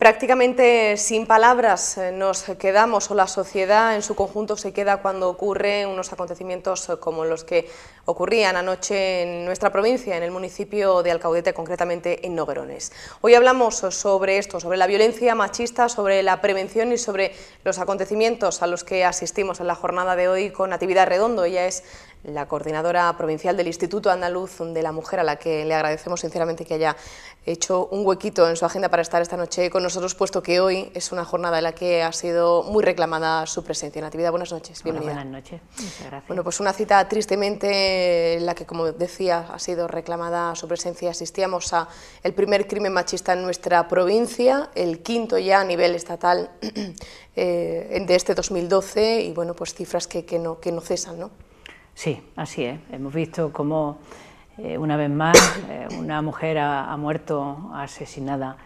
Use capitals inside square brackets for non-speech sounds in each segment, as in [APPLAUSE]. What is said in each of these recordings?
Prácticamente sin palabras eh, nos quedamos o la sociedad en su conjunto se queda cuando ocurren unos acontecimientos eh, como los que ocurrían anoche en nuestra provincia, en el municipio de Alcaudete, concretamente en Noguerones. Hoy hablamos sobre esto, sobre la violencia machista, sobre la prevención y sobre los acontecimientos a los que asistimos en la jornada de hoy con actividad Redondo. es la coordinadora provincial del Instituto Andaluz de la Mujer, a la que le agradecemos sinceramente que haya hecho un huequito en su agenda para estar esta noche con nosotros, puesto que hoy es una jornada en la que ha sido muy reclamada su presencia. Natividad, buenas noches, buenas noches, gracias. Bueno, pues una cita tristemente en la que, como decía, ha sido reclamada su presencia. Asistíamos a el primer crimen machista en nuestra provincia, el quinto ya a nivel estatal [CLEARS THROAT] eh, de este 2012, y bueno, pues cifras que, que no, que no cesan, ¿no? Sí, así es. Hemos visto cómo, eh, una vez más, eh, una mujer ha, muerto asesinada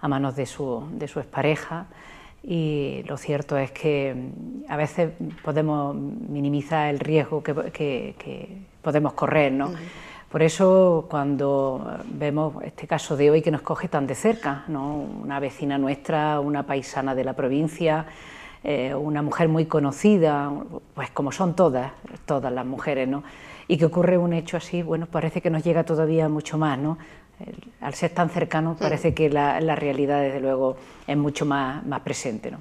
a manos de su, de su expareja y lo cierto es que mm, a veces podemos minimizar el riesgo que, podemos correr. ¿no? Por eso cuando vemos este caso de hoy que nos coge tan de cerca, ¿no? una vecina nuestra, una paisana de la provincia, eh, una mujer muy conocida, pues como son todas, todas las mujeres, ¿no? Y que ocurre un hecho así, bueno, parece que nos llega todavía mucho más, ¿no? Al ser tan cercano mm. parece que la, realidad, desde luego, es mucho más, más presente, ¿no?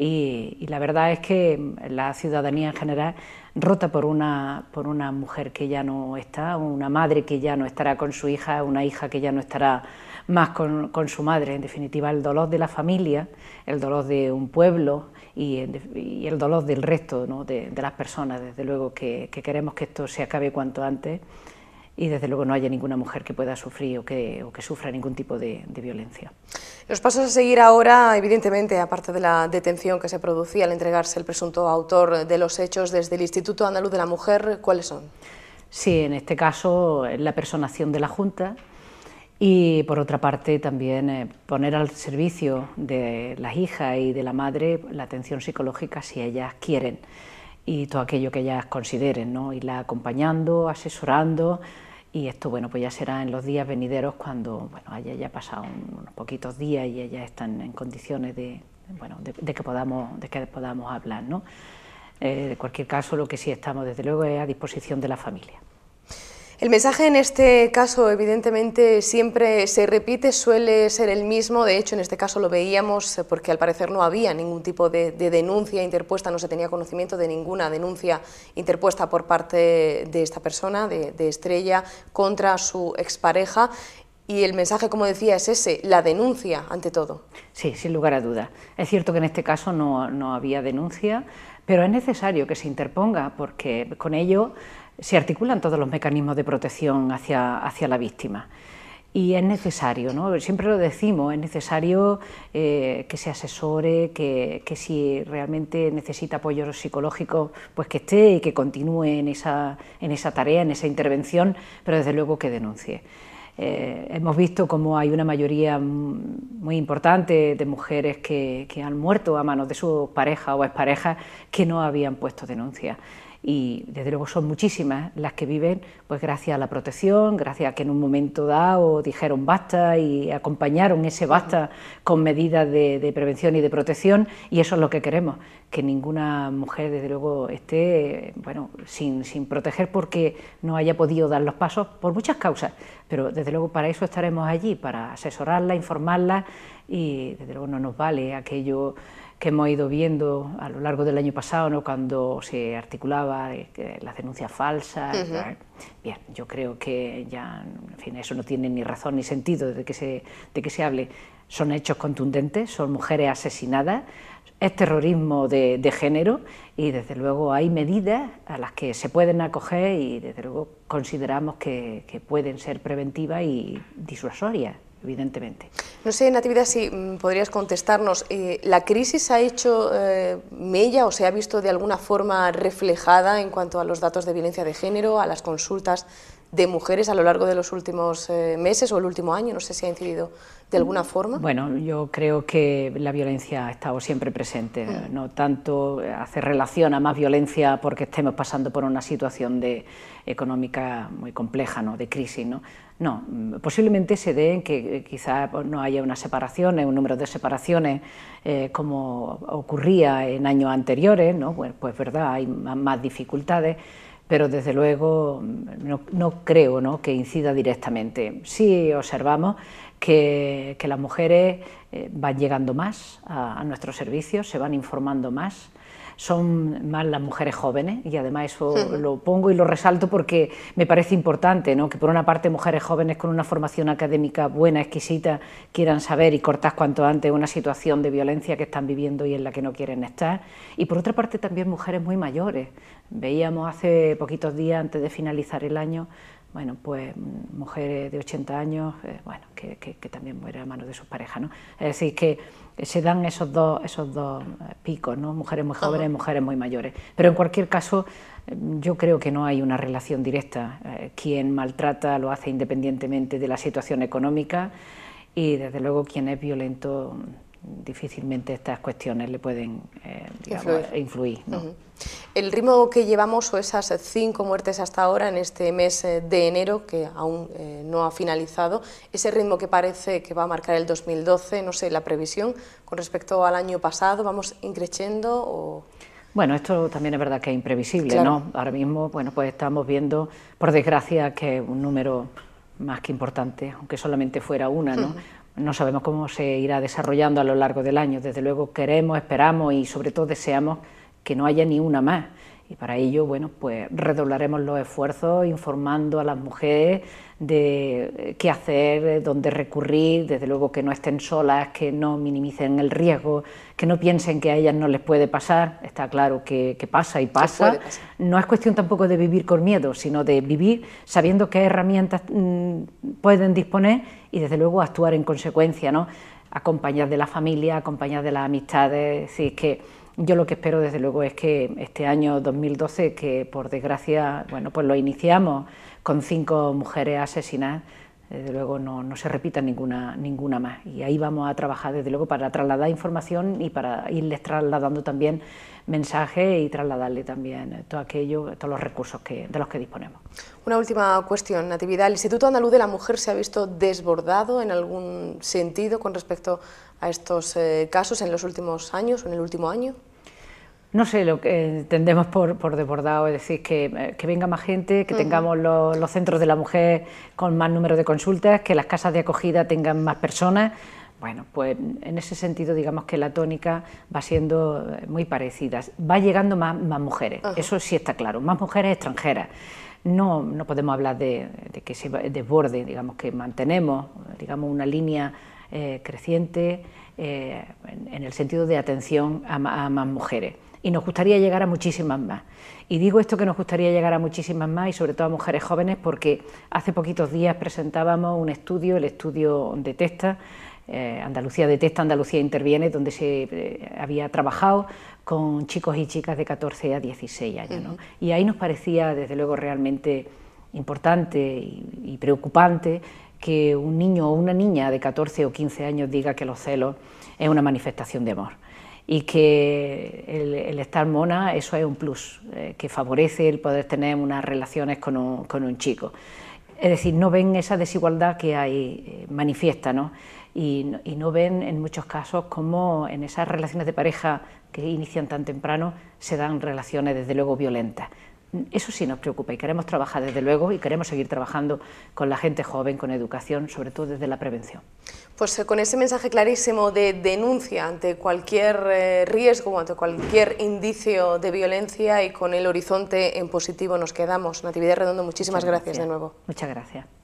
y, la verdad es que la ciudadanía en general rota por una, por una mujer que ya no está, una madre que ya no estará con su hija, una hija que ya no estará más con, su madre. En definitiva, el dolor de la familia, el dolor de un pueblo y, el dolor del resto ¿no? de, las personas, desde luego que, queremos que esto se acabe cuanto antes y desde luego no haya ninguna mujer que pueda sufrir o que, o que sufra ningún tipo de violencia. Los pasos a seguir ahora, evidentemente, aparte de la detención que se producía al entregarse el presunto autor de los hechos desde el Instituto Andaluz de la Mujer, ¿cuáles son? Sí, en este caso, eh, la personación de la Junta y, por otra parte, también eh, poner al servicio de las hijas y de la madre la atención psicológica si ellas quieren y todo aquello que ellas consideren, ¿no? irla acompañando, asesorando, y esto, bueno, pues ya será en los días venideros cuando, bueno, haya ya pasado unos poquitos días y ella están en condiciones de, bueno, de, que podamos, de que podamos hablar, ¿no? Eh, en cualquier caso, lo que sí estamos, desde luego, es a disposición de la familia. El mensaje en este caso, evidentemente, siempre se repite, suele ser el mismo. De hecho, en este caso lo veíamos eh, porque al parecer no había ningún tipo de, denuncia interpuesta, no se tenía conocimiento de ninguna denuncia interpuesta por parte de esta persona, de, Estrella, contra su expareja. Y el mensaje, como decía, es ese, la denuncia ante todo. Sí, sin lugar a duda. Es cierto que en este caso no, no había denuncia, pero es necesario que se interponga porque con ello se articulan todos los mecanismos de protección hacia, hacia la víctima. Y es necesario, ¿no? siempre lo decimos, es necesario eh, que se asesore, que, si realmente necesita apoyo psicológico, pues que esté y que continúe en esa, tarea, en esa intervención, pero desde luego que denuncie. Eh, hemos visto cómo hay una mayoría muy importante de mujeres que, que han muerto a manos de su pareja o expareja que no habían puesto denuncia y desde luego son muchísimas las que viven pues gracias a la protección, gracias a que en un momento dado dijeron basta y acompañaron ese basta con medidas de, prevención y de protección y eso es lo que queremos, que ninguna mujer desde luego esté bueno sin, sin proteger porque no haya podido dar los pasos por muchas causas, pero desde luego para eso estaremos allí, para asesorarla, informarla y desde luego no nos vale aquello que hemos ido viendo a lo largo del año pasado, ¿no? cuando se articulaba eh, las denuncias falsas. Bien, yo creo que ya, en fin, eso no tiene ni razón ni sentido de que se, de que se hable. Son hechos contundentes, son mujeres asesinadas, es terrorismo de, género y desde luego hay medidas a las que se pueden acoger y desde luego consideramos que, que pueden ser preventivas y disuasorias evidentemente. No sé, Natividad, si mm, podrías contestarnos, eh, ¿la crisis ha hecho eh, mella o se ha visto de alguna forma reflejada en cuanto a los datos de violencia de género, a las consultas de mujeres a lo largo de los últimos eh, meses o el último año? No sé si ha incidido de alguna forma. Bueno, yo creo que la violencia ha estado siempre presente. Mm. No tanto eh, hace relación a más violencia porque estemos pasando por una situación de, económica muy compleja, ¿no? de crisis. ¿no? No, mm, posiblemente se dé que eh, quizá pues, no haya una separación, un número de separaciones como ocurría en años anteriores, ¿no? pues verdad, hay más dificultades pero desde luego no, creo que incida directamente. Sí observamos que, las mujeres eh, van llegando más a, a, nuestros servicios, se van informando más son más las mujeres jóvenes y además eso lo pongo y lo resalto porque me parece importante, ¿no? Que por una parte mujeres jóvenes con una formación académica buena, exquisita, quieran saber y cortar cuanto antes una situación de violencia que están viviendo y en la que no quieren estar. Y por otra parte también mujeres muy mayores. Veíamos hace poquitos días, antes de finalizar el año, bueno, pues mm, mujeres de 80 años, eh, bueno, que, también mueren a manos de sus parejas, ¿no? Es decir, que se dan esos dos, esos dos eh, picos, ¿no? Mujeres muy jóvenes, y mujeres muy mayores. Pero en cualquier caso, mm, yo creo que no hay una relación directa. Eh, quien maltrata lo hace independientemente de la situación económica y desde luego quien es violento mm, difícilmente estas cuestiones le pueden influir el ritmo que llevamos o esas cinco muertes hasta ahora en este mes eh, de enero, que aún eh, no ha finalizado, ese ritmo que parece que va a marcar el 2012, no sé, la previsión con respecto al año pasado, ¿vamos increciendo o...? Bueno, esto también es verdad que es imprevisible, ¿no? Ahora mismo, bueno, pues estamos viendo, por desgracia, que un número más que importante, aunque solamente fuera una, ¿no? No sabemos cómo se irá desarrollando a lo largo del año. Desde luego queremos, esperamos y sobre todo deseamos que no haya ni una más. Y para ello, bueno, pues redoblaremos los esfuerzos informando a las mujeres de qué hacer, dónde recurrir, desde luego que no estén solas, que no minimicen el riesgo, que no piensen que a ellas no les puede pasar, está claro que, pasa y pasa. No es cuestión tampoco de vivir con miedo, sino de vivir sabiendo qué herramientas mm, pueden disponer y desde luego actuar en consecuencia, ¿no? Acompañar de la familia, acompañar de las amistades, es que yo lo que espero, desde luego, es que este año 2012, que por desgracia, bueno, pues lo iniciamos con cinco mujeres asesinadas, desde luego no, se repita ninguna, ninguna más. Y ahí vamos a trabajar, desde luego, para trasladar información y para irles trasladando también mensajes y trasladarle también todo aquello, todos los recursos de los que disponemos. Una última cuestión, Natividad. ¿El Instituto Andaluz de la Mujer se ha visto desbordado en algún sentido con respecto a estos eh, casos en los últimos años o en el último año? No sé lo que entendemos por, por desbordado, es decir, que, eh, venga más gente, que tengamos los, centros de la mujer con más número de consultas, que las casas de acogida tengan más personas. Bueno, pues en ese sentido digamos que la tónica va siendo eh, muy parecida. Va llegando más, mujeres, eso sí está claro, más mujeres extranjeras. No, no podemos hablar de, que se desborde, digamos que mantenemos digamos, una línea eh, creciente en, el sentido de atención a más mujeres y nos gustaría llegar a muchísimas más. Y digo esto que nos gustaría llegar a muchísimas más y sobre todo a mujeres jóvenes porque hace poquitos días presentábamos un estudio, el estudio de Testa, eh, Andalucía Detesta, Andalucía Interviene, donde se eh, había trabajado con chicos y chicas de 14 a 16 años. Y ahí nos parecía, desde luego, realmente importante y, y preocupante que un niño o una niña de 14 o 15 años diga que los celos es una manifestación de amor y que el, estar mona, eso es un plus, eh, que favorece el poder tener unas relaciones con un, chico. Es decir, no ven esa desigualdad que hay eh, manifiesta, ¿no? Y, y, no ven en muchos casos cómo en esas relaciones de pareja que inician tan temprano se dan relaciones desde luego violentas eso sí nos preocupa y queremos trabajar desde luego y queremos seguir trabajando con la gente joven, con educación, sobre todo desde la prevención. Pues eh, con ese mensaje clarísimo de denuncia ante cualquier eh, riesgo, ante cualquier indicio de violencia y con el horizonte en positivo nos quedamos. Natividad Redondo, muchísimas gracias. gracias de nuevo. Muchas gracias.